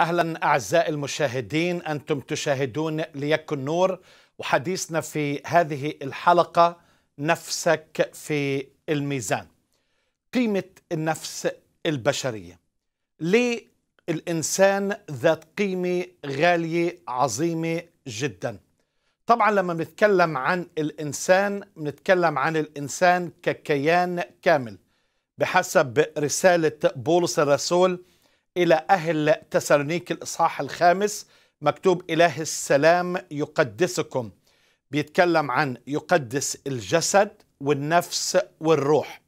اهلا اعزائي المشاهدين انتم تشاهدون ليكن نور وحديثنا في هذه الحلقه نفسك في الميزان قيمه النفس البشريه ليه الانسان ذات قيمه غاليه عظيمه جدا طبعا لما بنتكلم عن الانسان بنتكلم عن الانسان ككيان كامل بحسب رساله بولس الرسول إلى أهل تسالونيك الإصحاح الخامس مكتوب إله السلام يقدسكم بيتكلم عن يقدس الجسد والنفس والروح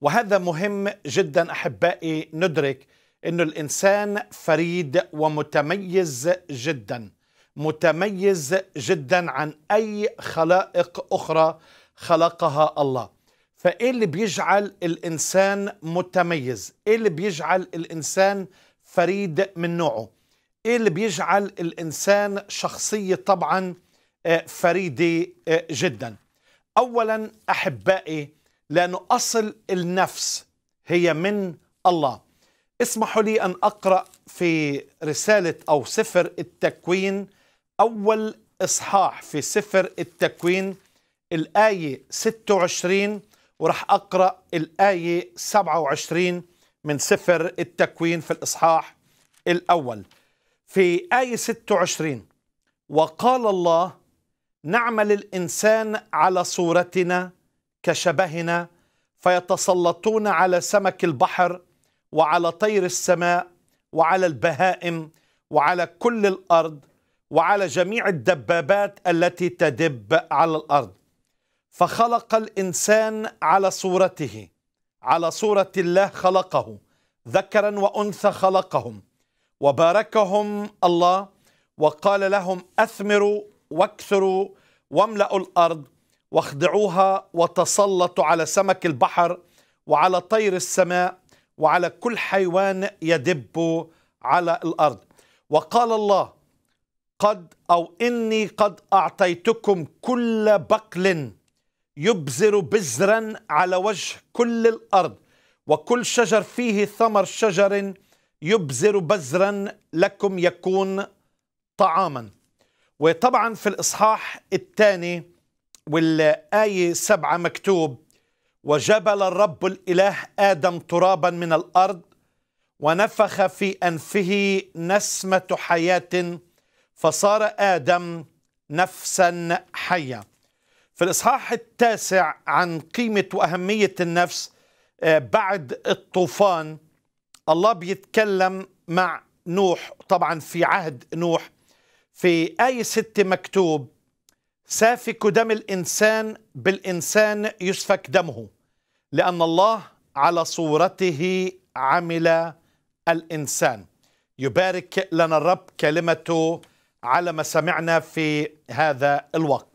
وهذا مهم جدا أحبائي ندرك أن الإنسان فريد ومتميز جدا متميز جدا عن أي خلائق أخرى خلقها الله فايه اللي بيجعل الانسان متميز ايه اللي بيجعل الانسان فريد من نوعه ايه اللي بيجعل الانسان شخصيه طبعا آه، فريده آه، جدا اولا احبائي لأن أصل النفس هي من الله اسمحوا لي أن أقرأ في رسالة أو سفر التكوين أول إصحاح في سفر التكوين الآية 26 وراح أقرأ الآية 27 من سفر التكوين في الإصحاح الأول في آية 26 وقال الله نعمل الإنسان على صورتنا كشبهنا فيتسلطون على سمك البحر وعلى طير السماء وعلى البهائم وعلى كل الأرض وعلى جميع الدبابات التي تدب على الأرض فخلق الإنسان على صورته على صورة الله خلقه ذكرا وأنثى خلقهم وباركهم الله وقال لهم أثمروا واكثروا واملأوا الأرض واخضعوها وتسلطوا على سمك البحر وعلى طير السماء وعلى كل حيوان يدب على الأرض وقال الله قد أو إني قد أعطيتكم كل بقل يبزر بزرا على وجه كل الأرض وكل شجر فيه ثمر شجر يبزر بزرا لكم يكون طعاما وطبعا في الإصحاح الثاني والآية سبعة مكتوب وجبل الرب الإله آدم ترابا من الأرض ونفخ في أنفه نسمة حياة فصار آدم نفسا حية في الإصحاح التاسع عن قيمة وأهمية النفس آه، بعد الطوفان الله بيتكلم مع نوح طبعا في عهد نوح في آية ستة مكتوب سافك دم الإنسان بالإنسان يسفك دمه لأن الله على صورته عمل الإنسان يبارك لنا الرب كلمته على ما سمعنا في هذا الوقت